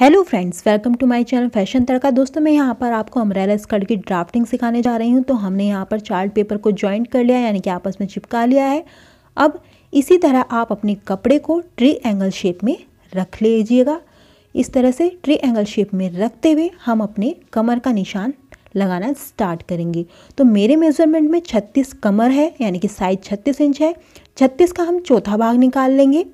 hello friends welcome to my channel fashion Tadka दोस्तों मैं यहाँ पर आपको अम्ब्रेला स्कर्ट की ड्राफ्टिंग सिखाने जा रही हूँ तो हमने यहाँ पर चार्ट पेपर को जॉइंट कर लिया यानी कि आपस में चिपका लिया है अब इसी तरह आप अपने कपड़े को ट्री एंगल शेप में रख लीजिएगा इस तरह से ट्री एंगल शेप में रखते हुए हम अपने कमर का निशान लगाना स्टार्ट करेंगे तो मेरे मेज़रमेंट में छत्तीस कमर है यानी कि साइज छत्तीस इंच है छत्तीस का हम चौथा भाग निकाल लेंगे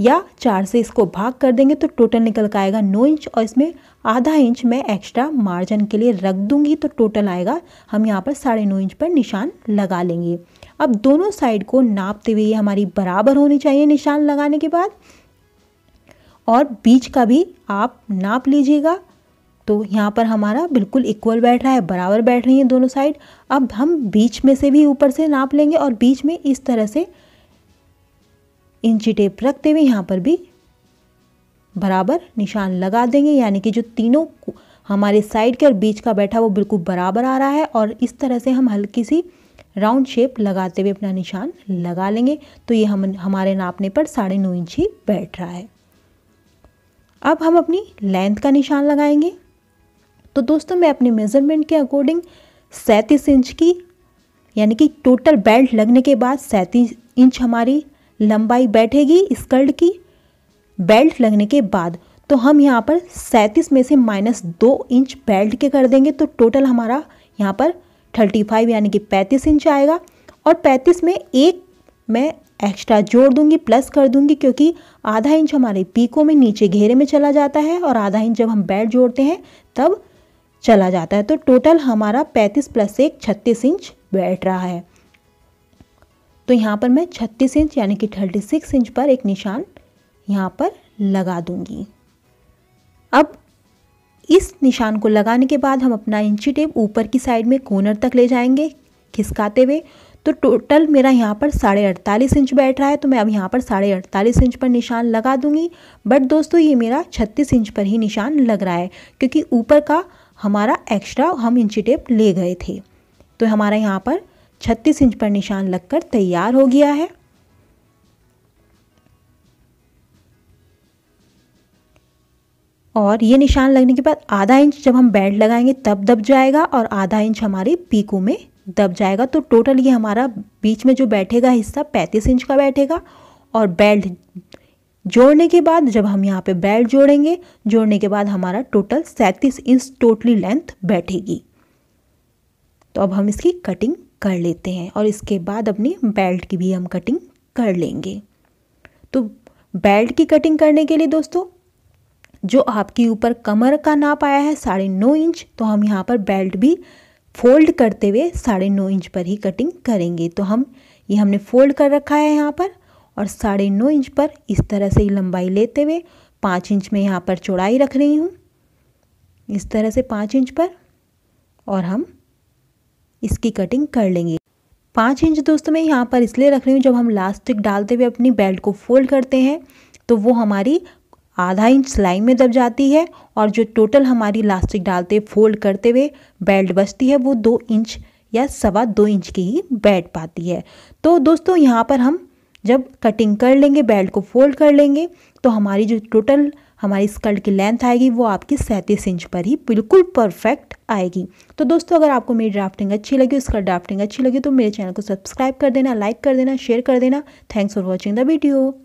या चार से इसको भाग कर देंगे तो टोटल निकल का आएगा नौ इंच और इसमें आधा इंच मैं एक्स्ट्रा मार्जिन के लिए रख दूंगी तो टोटल आएगा हम यहाँ पर साढ़े नौ इंच पर निशान लगा लेंगे अब दोनों साइड को नापते हुए ये हमारी बराबर होनी चाहिए निशान लगाने के बाद और बीच का भी आप नाप लीजिएगा तो यहाँ पर हमारा बिल्कुल इक्वल बैठ रहा है बराबर बैठ रही है दोनों साइड अब हम बीच में से भी ऊपर से नाप लेंगे और बीच में इस तरह से इंची टेप रखते हुए यहाँ पर भी बराबर निशान लगा देंगे यानी कि जो तीनों हमारे साइड के और बीच का बैठा वो बिल्कुल बराबर आ रहा है और इस तरह से हम हल्की सी राउंड शेप लगाते हुए अपना निशान लगा लेंगे तो ये हम हमारे नापने पर साढ़े नौ इंच ही बैठ रहा है अब हम अपनी लेंथ का निशान लगाएंगे तो दोस्तों मैं अपने मेज़रमेंट के अकॉर्डिंग सैंतीस इंच की यानी कि टोटल बेल्ट लगने के बाद सैंतीस इंच हमारी लंबाई बैठेगी स्कर्ट की बेल्ट लगने के बाद तो हम यहाँ पर सैंतीस में से माइनस दो इंच बेल्ट के कर देंगे तो टोटल हमारा यहाँ पर थर्टी फाइव यानी कि पैंतीस इंच आएगा और पैंतीस में एक मैं एक्स्ट्रा जोड़ दूंगी प्लस कर दूंगी क्योंकि आधा इंच हमारे पीको में नीचे घेरे में चला जाता है और आधा इंच जब हम बेल्ट जोड़ते हैं तब चला जाता है तो टोटल हमारा पैंतीस प्लस एक छत्तीस इंच बैठ रहा है तो यहाँ पर मैं 36 इंच यानी कि 36 इंच पर एक निशान यहाँ पर लगा दूँगी अब इस निशान को लगाने के बाद हम अपना इंची टेप ऊपर की साइड में कोनर तक ले जाएंगे खिसकाते हुए तो टोटल मेरा यहाँ पर साढ़े अड़तालीस इंच बैठ रहा है तो मैं अब यहाँ पर साढ़े अड़तालीस इंच पर निशान लगा दूँगी बट दोस्तों ये मेरा छत्तीस इंच पर ही निशान लग रहा है क्योंकि ऊपर का हमारा एक्स्ट्रा हम इंची टेप ले गए थे तो हमारा यहाँ पर छत्तीस इंच पर निशान लगकर तैयार हो गया है और ये निशान लगने के बाद आधा इंच जब हम बैंड लगाएंगे तब दब जाएगा और आधा इंच हमारे पीको में दब जाएगा तो टोटल ये हमारा बीच में जो बैठेगा हिस्सा 35 इंच का बैठेगा और बेल्ट जोड़ने के बाद जब हम यहाँ पे बेल्ट जोड़ेंगे जोड़ने के बाद हमारा टोटल सैंतीस इंच टोटली लेंथ बैठेगी तो अब हम इसकी कटिंग कर लेते हैं और इसके बाद अपनी बेल्ट की भी हम कटिंग कर लेंगे तो बेल्ट की कटिंग करने के लिए दोस्तों जो आपकी ऊपर कमर का नाप आया है साढ़े नौ इंच तो हम यहाँ पर बेल्ट भी फोल्ड करते हुए साढ़े नौ इंच पर ही कटिंग करेंगे तो हम ये हमने फोल्ड कर रखा है यहाँ पर और साढ़े नौ इंच पर इस तरह से लंबाई लेते हुए पाँच इंच में यहाँ पर चौड़ाई रख रही हूँ इस तरह से पाँच इंच पर और हम इसकी कटिंग कर लेंगे पाँच इंच दोस्तों मैं यहाँ पर इसलिए रख रही हूँ जब हम लास्टिक डालते हुए अपनी बेल्ट को फोल्ड करते हैं तो वो हमारी आधा इंच सिलाई में दब जाती है और जो टोटल हमारी लास्टिक डालते फोल्ड करते हुए बेल्ट बचती है वो दो इंच या सवा दो इंच की ही बैठ पाती है तो दोस्तों यहाँ पर हम जब कटिंग कर लेंगे बेल्ट को फोल्ड कर लेंगे तो हमारी जो टोटल हमारी स्कर्ट की लेंथ आएगी वो आपकी सैंतीस इंच पर ही बिल्कुल परफेक्ट आएगी तो दोस्तों अगर आपको मेरी ड्राफ्टिंग अच्छी लगी उसका ड्राफ्टिंग अच्छी लगी तो मेरे चैनल को सब्सक्राइब कर देना लाइक कर देना शेयर कर देना thanks for watching the video